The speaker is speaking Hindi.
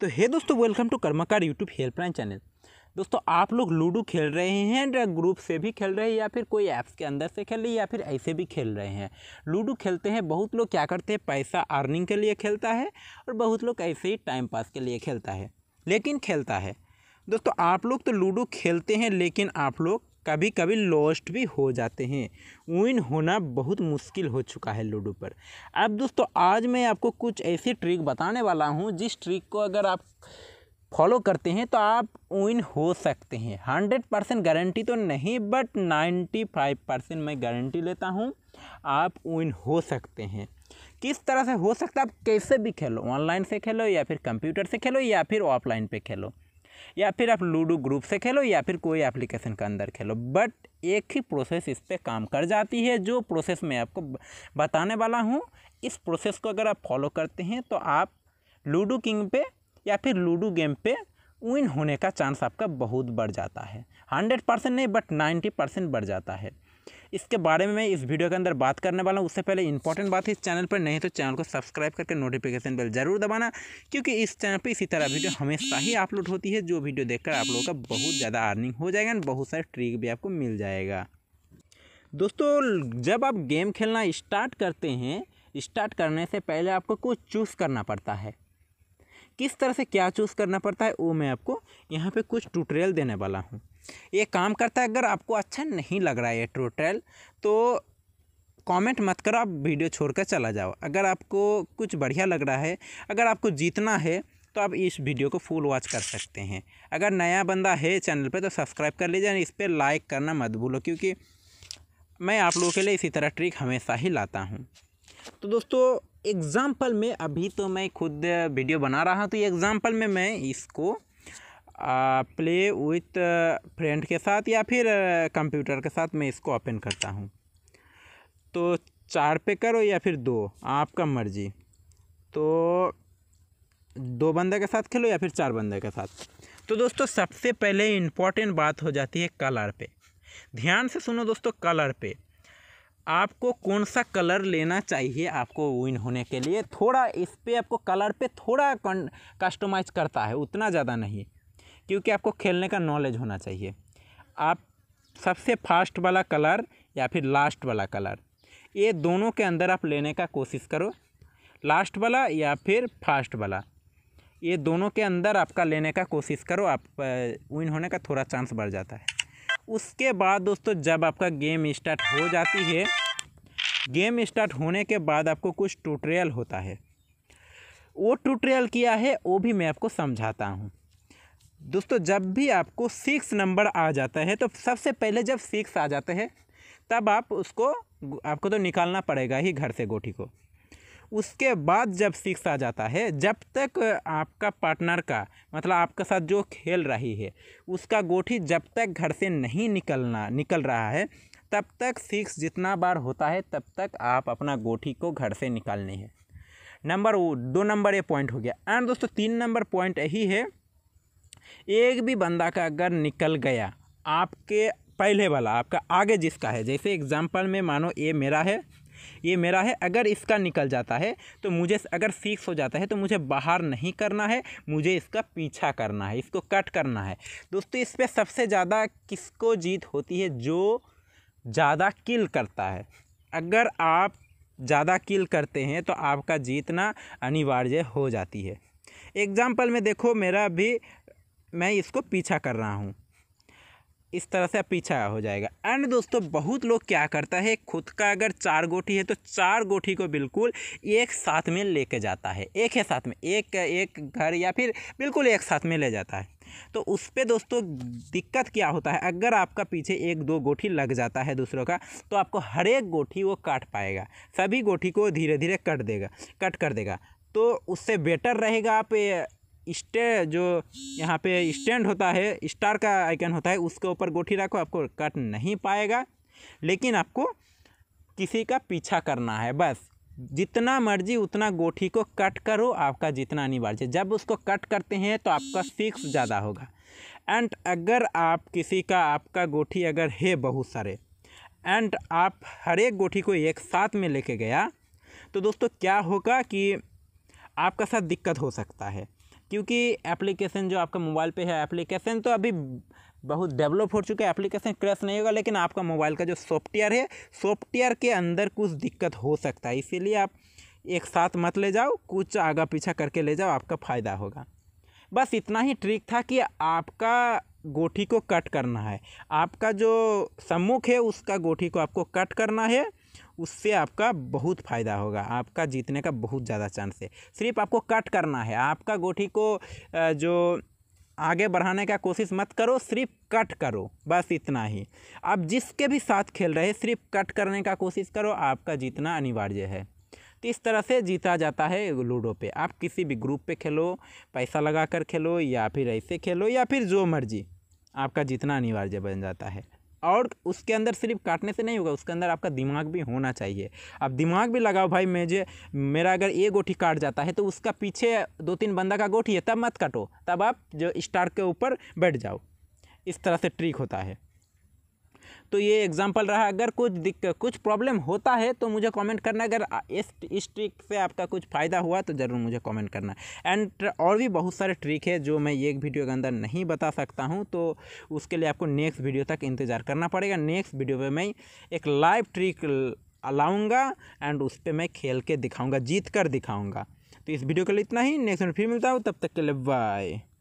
तो हे दोस्तों welcome to Karmakar YouTube helpline channel दोस्तों आप लोग लूडो खेल रहे हैं या ग्रुप से भी खेल रहे हैं या फिर कोई ऐप्स के अंदर से खेल रहे हैं या फिर ऐसे भी खेल रहे हैं लूडो खेलते हैं बहुत लोग क्या करते हैं पैसा अर्निंग के लिए खेलता है और बहुत लोग ऐसे ही टाइम पास के लिए खेलता है लेकिन खेलता है दोस्तों आप लोग तो लूडो खेलते हैं लेकिन आप लोग कभी कभी लॉस्ट भी हो जाते हैं विन होना बहुत मुश्किल हो चुका है लूडो पर अब दोस्तों आज मैं आपको कुछ ऐसी ट्रिक बताने वाला हूँ जिस ट्रिक को अगर आप फॉलो करते हैं तो आप विन हो सकते हैं हंड्रेड परसेंट गारंटी तो नहीं बट नाइन्टी फाइव परसेंट मैं गारंटी लेता हूँ आप विन हो सकते हैं किस तरह से हो सकता है आप कैसे भी खेलो ऑनलाइन से खेलो या फिर कंप्यूटर से खेलो या फिर ऑफलाइन पे खेलो या फिर आप लूडो ग्रुप से खेलो या फिर कोई एप्लीकेशन के अंदर खेलो बट एक ही प्रोसेस इस पर काम कर जाती है जो प्रोसेस मैं आपको बताने वाला हूँ इस प्रोसेस को अगर आप फॉलो करते हैं तो आप लूडो किंग पे या फिर लूडो गेम पे विन होने का चांस आपका बहुत बढ़ जाता है हंड्रेड परसेंट नहीं बट नाइन्टी परसेंट बढ़ जाता है इसके बारे में मैं इस वीडियो के अंदर बात करने वाला हूँ उससे पहले इंपॉर्टेंट बात है इस चैनल पर नहीं तो चैनल को सब्सक्राइब करके नोटिफिकेशन बेल जरूर दबाना क्योंकि इस चैनल पर इसी तरह वीडियो हमेशा ही अपलोड होती है जो वीडियो देखकर आप लोगों का बहुत ज़्यादा अर्निंग हो जाएगा एंड बहुत सारे ट्रिक भी आपको मिल जाएगा दोस्तों जब आप गेम खेलना स्टार्ट करते हैं स्टार्ट करने से पहले आपको कुछ चूज़ करना पड़ता है किस तरह से क्या चूज़ करना पड़ता है वो मैं आपको यहाँ पे कुछ ट्यूटोरियल देने वाला हूँ ये काम करता है अगर आपको अच्छा नहीं लग रहा है ये ट्यूटोरियल तो कमेंट मत करो आप वीडियो छोड़कर चला जाओ अगर आपको कुछ बढ़िया लग रहा है अगर आपको जीतना है तो आप इस वीडियो को फुल वॉच कर सकते हैं अगर नया बंदा है चैनल पर तो सब्सक्राइब कर लीजिए इस पर लाइक करना मत भूलो क्योंकि मैं आप लोगों के लिए इसी तरह ट्रिक हमेशा ही लाता हूँ तो दोस्तों एग्ज़ाम्पल में अभी तो मैं खुद वीडियो बना रहा हूँ तो एग्ज़ाम्पल में मैं इसको प्ले विथ फ्रेंड के साथ या फिर कंप्यूटर के साथ मैं इसको ओपन करता हूँ तो चार पे करो या फिर दो आपका मर्जी तो दो बंदे के साथ खेलो या फिर चार बंदे के साथ तो दोस्तों सबसे पहले इम्पॉर्टेंट बात हो जाती है कलर पे ध्यान से सुनो दोस्तों कलर पे आपको कौन सा कलर लेना चाहिए आपको विन होने के लिए थोड़ा इस पर आपको कलर पे थोड़ा कस्टमाइज करता है उतना ज़्यादा नहीं क्योंकि आपको खेलने का नॉलेज होना चाहिए आप सबसे फास्ट वाला कलर या फिर लास्ट वाला कलर ये दोनों के अंदर आप लेने का कोशिश करो लास्ट वाला या फिर फास्ट वाला ये दोनों के अंदर आपका लेने का कोशिश करो आप विन होने का थोड़ा चांस बढ़ जाता है उसके बाद दोस्तों जब आपका गेम स्टार्ट हो जाती है गेम स्टार्ट होने के बाद आपको कुछ ट्यूटोरियल होता है वो ट्यूटोरियल किया है वो भी मैं आपको समझाता हूँ दोस्तों जब भी आपको सिक्स नंबर आ जाता है तो सबसे पहले जब सिक्स आ जाता है तब आप उसको आपको तो निकालना पड़ेगा ही घर से गोटी को उसके बाद जब सिक्स आ जाता है जब तक आपका पार्टनर का मतलब आपके साथ जो खेल रही है उसका गोठी जब तक घर से नहीं निकलना निकल रहा है तब तक सिक्स जितना बार होता है तब तक आप अपना गोठी को घर से निकालनी है नंबर वो दो नंबर ये पॉइंट हो गया एंड दोस्तों तीन नंबर पॉइंट यही है एक भी बंदा का अगर निकल गया आपके पहले वाला आपका आगे जिसका है जैसे एग्जाम्पल में मानो ये मेरा है ये मेरा है अगर इसका निकल जाता है तो मुझे अगर सिक्स हो जाता है तो मुझे बाहर नहीं करना है मुझे इसका पीछा करना है इसको कट करना है दोस्तों इस पर सबसे ज़्यादा किसको जीत होती है जो ज़्यादा किल करता है अगर आप ज़्यादा किल करते हैं तो आपका जीतना अनिवार्य हो जाती है एग्ज़ाम्पल में देखो मेरा भी मैं इसको पीछा कर रहा हूँ इस तरह से पीछा हो जाएगा एंड दोस्तों बहुत लोग क्या करता है खुद का अगर चार गोटी है तो चार गोटी को बिल्कुल एक साथ में लेके जाता है एक है साथ में एक एक घर या फिर बिल्कुल एक साथ में ले जाता है तो उस पर दोस्तों दिक्कत क्या होता है अगर आपका पीछे एक दो गोठी लग जाता है दूसरों का तो आपको हर एक गोठी वो काट पाएगा सभी गोठी को धीरे धीरे कट देगा कट कर देगा तो उससे बेटर रहेगा आप स्टे जो यहाँ पे स्टैंड होता है स्टार का आइकन होता है उसके ऊपर गोठी रखो आपको कट नहीं पाएगा लेकिन आपको किसी का पीछा करना है बस जितना मर्जी उतना गोठी को कट करो आपका जितना अनिवार्य जब उसको कट करते हैं तो आपका फिक्स ज़्यादा होगा एंड अगर आप किसी का आपका गोठी अगर है बहुत सारे एंड आप हर एक गोठी को एक साथ में लेके गया तो दोस्तों क्या होगा कि आपका साथ दिक्कत हो सकता है क्योंकि एप्लीकेशन जो आपका मोबाइल पे है एप्लीकेशन तो अभी बहुत डेवलप हो चुका है एप्लीकेशन क्रैश नहीं होगा लेकिन आपका मोबाइल का जो सॉफ्टवेयर है सॉफ्टवेयर के अंदर कुछ दिक्कत हो सकता है इसीलिए आप एक साथ मत ले जाओ कुछ आगा पीछा करके ले जाओ आपका फ़ायदा होगा बस इतना ही ट्रिक था कि आपका गोठी को कट करना है आपका जो सम्मुख है उसका गोठी को आपको कट करना है उससे आपका बहुत फ़ायदा होगा आपका जीतने का बहुत ज़्यादा चांस है सिर्फ आपको कट करना है आपका गोठी को जो आगे बढ़ाने का कोशिश मत करो सिर्फ कट करो बस इतना ही आप जिसके भी साथ खेल रहे सिर्फ कट करने का कोशिश करो आपका जीतना अनिवार्य है तो इस तरह से जीता जाता है लूडो पे आप किसी भी ग्रुप पे खेलो पैसा लगा कर खेलो या फिर ऐसे खेलो या फिर जो मर्जी आपका जीतना अनिवार्य बन जाता है और उसके अंदर सिर्फ काटने से नहीं होगा उसके अंदर आपका दिमाग भी होना चाहिए आप दिमाग भी लगाओ भाई मुझे मेरा अगर ये गोठी काट जाता है तो उसका पीछे दो तीन बंदा का गोठी है तब मत काटो तब आप जो स्टार के ऊपर बैठ जाओ इस तरह से ट्रिक होता है तो ये एग्जाम्पल रहा अगर कुछ दिक्कत कुछ प्रॉब्लम होता है तो मुझे कमेंट करना अगर इस इस ट्रिक से आपका कुछ फ़ायदा हुआ तो ज़रूर मुझे कमेंट करना एंड और भी बहुत सारे ट्रिक है जो मैं एक वीडियो के अंदर नहीं बता सकता हूँ तो उसके लिए आपको नेक्स्ट वीडियो तक इंतज़ार करना पड़ेगा नेक्स्ट वीडियो में मैं एक लाइव ट्रिक लाऊँगा एंड उस पर मैं खेल के दिखाऊँगा जीत कर दिखाऊँगा तो इस वीडियो के लिए इतना ही नेक्स्ट में फिर मिलता हूँ तब तक के लिए बाय